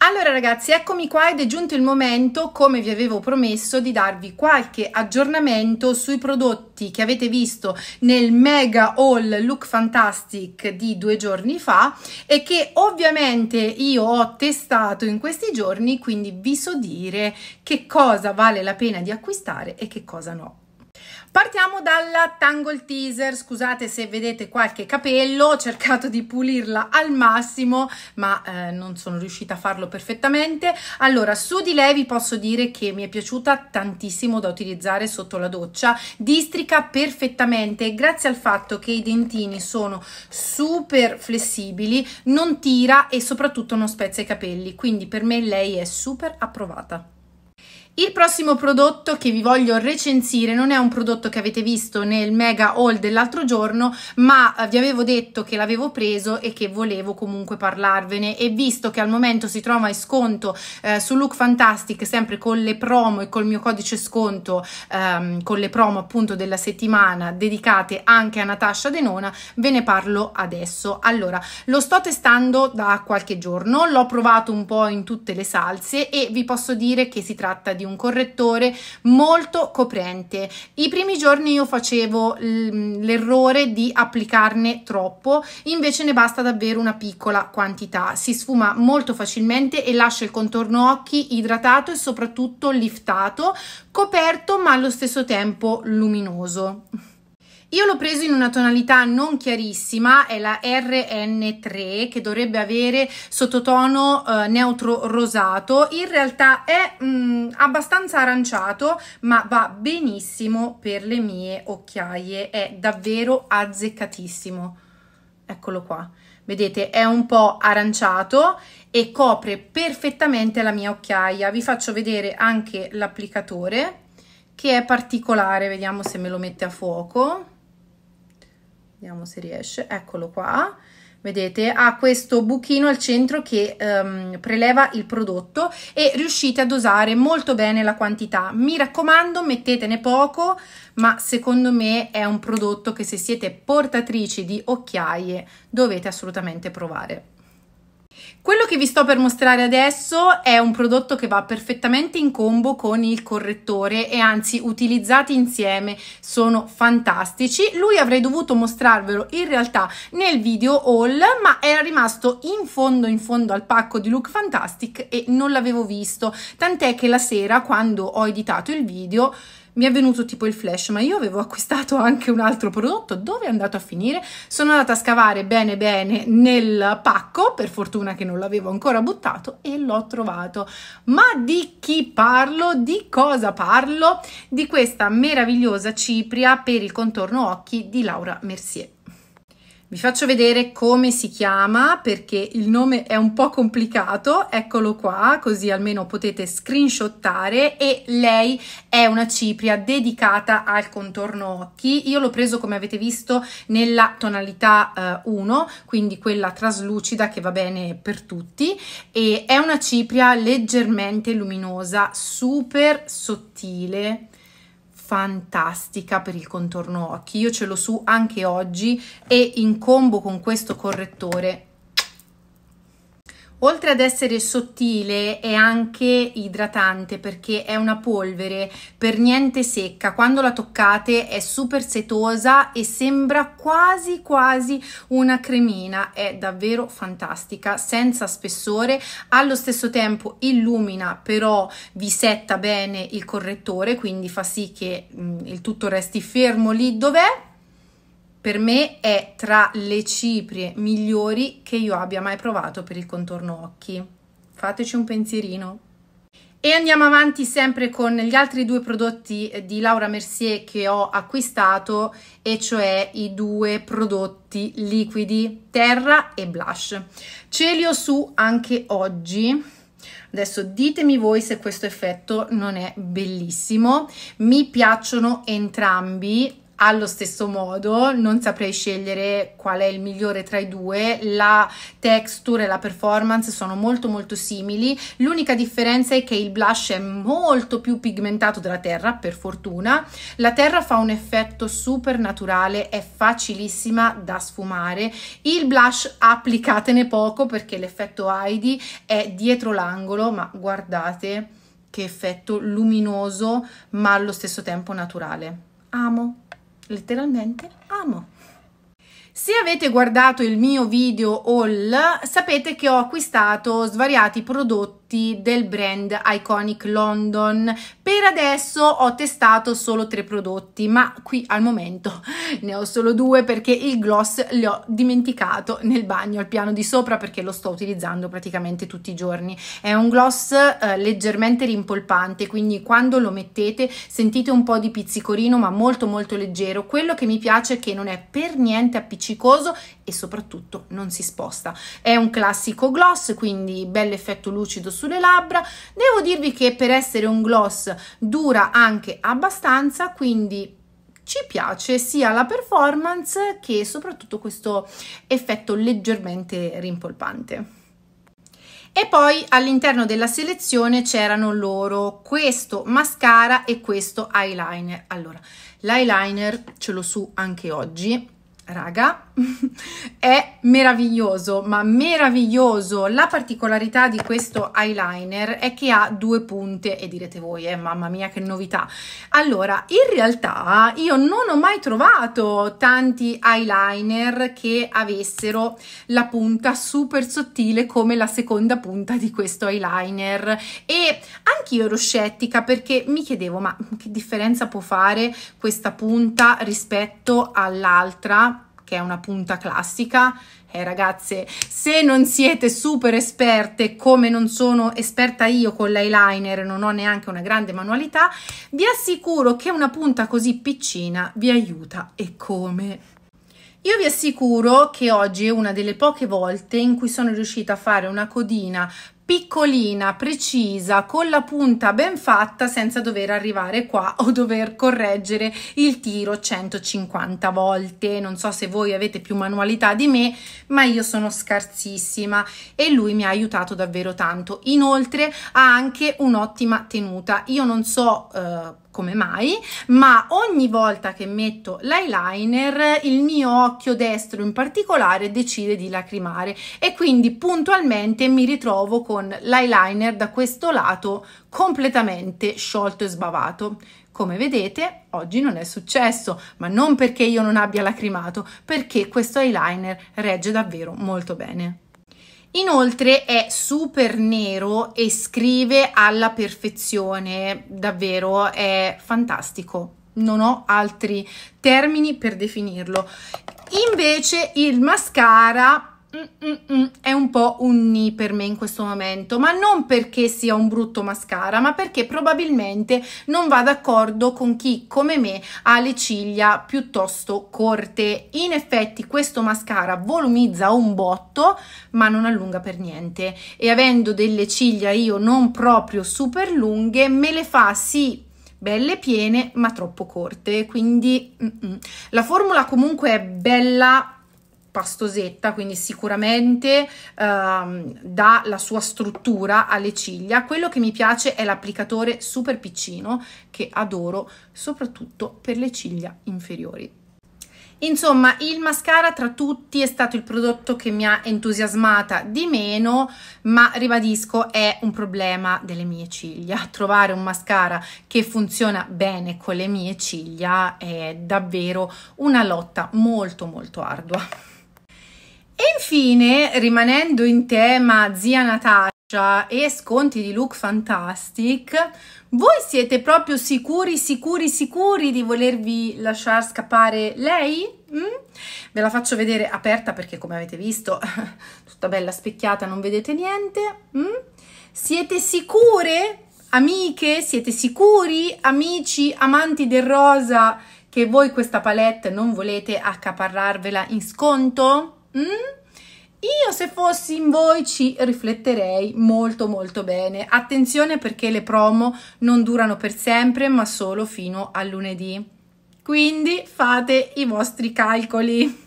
Allora ragazzi, eccomi qua ed è giunto il momento, come vi avevo promesso, di darvi qualche aggiornamento sui prodotti che avete visto nel mega haul Look Fantastic di due giorni fa e che ovviamente io ho testato in questi giorni, quindi vi so dire che cosa vale la pena di acquistare e che cosa no. Partiamo dalla Tangle Teaser, scusate se vedete qualche capello, ho cercato di pulirla al massimo ma eh, non sono riuscita a farlo perfettamente. Allora su di lei vi posso dire che mi è piaciuta tantissimo da utilizzare sotto la doccia, districa perfettamente grazie al fatto che i dentini sono super flessibili, non tira e soprattutto non spezza i capelli, quindi per me lei è super approvata. Il prossimo prodotto che vi voglio recensire non è un prodotto che avete visto nel mega haul dell'altro giorno, ma eh, vi avevo detto che l'avevo preso e che volevo comunque parlarvene e visto che al momento si trova in sconto eh, su Look Fantastic sempre con le promo e col mio codice sconto ehm, con le promo appunto della settimana dedicate anche a Natasha Denona, ve ne parlo adesso. Allora, lo sto testando da qualche giorno, l'ho provato un po' in tutte le salse e vi posso dire che si tratta di un un correttore molto coprente. I primi giorni io facevo l'errore di applicarne troppo, invece ne basta davvero una piccola quantità. Si sfuma molto facilmente e lascia il contorno occhi idratato e soprattutto liftato, coperto ma allo stesso tempo luminoso. Io l'ho preso in una tonalità non chiarissima, è la RN3 che dovrebbe avere sottotono eh, neutro rosato, in realtà è mh, mm, abbastanza aranciato ma va benissimo per le mie occhiaie, è davvero azzeccatissimo. Eccolo qua, vedete è un po' aranciato e copre perfettamente la mia occhiaia. Vi faccio vedere anche l'applicatore che è particolare, vediamo se me lo mette a fuoco vediamo se riesce, eccolo qua, vedete ha questo buchino al centro che ehm, preleva il prodotto e riuscite a dosare molto bene la quantità mi raccomando mettetene poco ma secondo me è un prodotto che se siete portatrici di occhiaie dovete assolutamente provare quello che vi sto per mostrare adesso è un prodotto che va perfettamente in combo con il correttore e anzi utilizzati insieme sono fantastici. Lui avrei dovuto mostrarvelo in realtà nel video haul ma era rimasto in fondo in fondo al pacco di Look Fantastic e non l'avevo visto tant'è che la sera quando ho editato il video mi è venuto tipo il flash, ma io avevo acquistato anche un altro prodotto, dove è andato a finire? Sono andata a scavare bene bene nel pacco, per fortuna che non l'avevo ancora buttato e l'ho trovato. Ma di chi parlo? Di cosa parlo? Di questa meravigliosa cipria per il contorno occhi di Laura Mercier. Vi faccio vedere come si chiama perché il nome è un po' complicato, eccolo qua, così almeno potete screenshottare e lei è una cipria dedicata al contorno occhi. Io l'ho preso come avete visto nella tonalità eh, 1, quindi quella traslucida che va bene per tutti e è una cipria leggermente luminosa, super sottile fantastica per il contorno occhi, io ce l'ho su anche oggi e in combo con questo correttore Oltre ad essere sottile è anche idratante perché è una polvere per niente secca, quando la toccate è super setosa e sembra quasi quasi una cremina, è davvero fantastica, senza spessore, allo stesso tempo illumina però vi setta bene il correttore quindi fa sì che mh, mm, il tutto resti fermo lì dov'è per me è tra le ciprie migliori che io abbia mai provato per il contorno occhi. Fateci un pensierino. E andiamo avanti sempre con gli altri due prodotti di Laura Mercier che ho acquistato, e cioè i due prodotti liquidi terra e blush. Ce li ho su anche oggi. Adesso ditemi voi se questo effetto non è bellissimo. Mi piacciono entrambi, allo stesso modo, non saprei scegliere qual è il migliore tra i due, la texture e la performance sono molto molto simili, l'unica differenza è che il blush è molto più pigmentato della terra, per fortuna, la terra fa un effetto super naturale, è facilissima da sfumare, il blush applicatene poco perché l'effetto Heidi è dietro l'angolo, ma guardate che effetto luminoso ma allo stesso tempo naturale. Amo letteralmente amo. Se avete guardato il mio video haul sapete che ho acquistato svariati prodotti prodotti del brand Iconic London. Per adesso ho testato solo tre prodotti, ma qui al momento ne ho solo due perché il gloss li ho dimenticato nel bagno al piano di sopra perché lo sto utilizzando praticamente tutti i giorni. È un gloss eh, leggermente rimpolpante, quindi quando lo mettete sentite un po' di pizzicorino ma molto molto leggero. Quello che mi piace è che non è per niente appiccicoso e soprattutto non si sposta. È un classico gloss, quindi bel effetto lucido sulle labbra. Devo dirvi che per essere un gloss dura anche abbastanza, quindi ci piace sia la performance che soprattutto questo effetto leggermente rimpolpante. E poi all'interno della selezione c'erano loro questo mascara e questo eyeliner. Allora, l'eyeliner ce l'ho su anche oggi raga, è meraviglioso, ma meraviglioso. La particolarità di questo eyeliner è che ha due punte e direte voi, eh, mamma mia che novità. Allora, in realtà io non ho mai trovato tanti eyeliner che avessero la punta super sottile come la seconda punta di questo eyeliner e anch'io ero scettica perché mi chiedevo ma che differenza può fare questa punta rispetto all'altra che è una punta classica. Eh, ragazze, se non siete super esperte come non sono esperta io con l'eyeliner, non ho neanche una grande manualità, vi assicuro che una punta così piccina vi aiuta e come. Io vi assicuro che oggi è una delle poche volte in cui sono riuscita a fare una codina piccolina, precisa, con la punta ben fatta senza dover arrivare qua o dover correggere il tiro 150 volte. Non so se voi avete più manualità di me, ma io sono scarsissima e lui mi ha aiutato davvero tanto. Inoltre ha anche un'ottima tenuta. Io non so eh, come mai, ma ogni volta che metto l'eyeliner il mio occhio destro in particolare decide di lacrimare e quindi puntualmente mi ritrovo con con l'eyeliner da questo lato completamente sciolto e sbavato. Come vedete, oggi non è successo, ma non perché io non abbia lacrimato, perché questo eyeliner regge davvero molto bene. Inoltre è super nero e scrive alla perfezione, davvero è fantastico. Non ho altri termini per definirlo. Invece il mascara Mm, mm, mm, è un po' un ni per me in questo momento, ma non perché sia un brutto mascara, ma perché probabilmente non va d'accordo con chi come me ha le ciglia piuttosto corte. In effetti questo mascara volumizza un botto, ma non allunga per niente e avendo delle ciglia io non proprio super lunghe, me le fa sì belle piene ma troppo corte, quindi mm -mm. la formula comunque è bella pastosetta, quindi sicuramente ehm, dà la sua struttura alle ciglia. Quello che mi piace è l'applicatore super piccino che adoro soprattutto per le ciglia inferiori. Insomma, il mascara tra tutti è stato il prodotto che mi ha entusiasmata di meno, ma ribadisco è un problema delle mie ciglia. Trovare un mascara che funziona bene con le mie ciglia è davvero una lotta molto molto ardua. E infine, rimanendo in tema zia Natascia e sconti di look fantastic, voi siete proprio sicuri, sicuri, sicuri di volervi lasciar scappare lei? Mm? Ve la faccio vedere aperta perché come avete visto, tutta bella specchiata, non vedete niente. Mm? Siete sicure? Amiche, siete sicuri? Amici, amanti del rosa, che voi questa palette non volete accaparrarvela in sconto? Mm? Io se fossi in voi ci rifletterei molto molto bene. Attenzione perché le promo non durano per sempre, ma solo fino a lunedì. Quindi fate i vostri calcoli.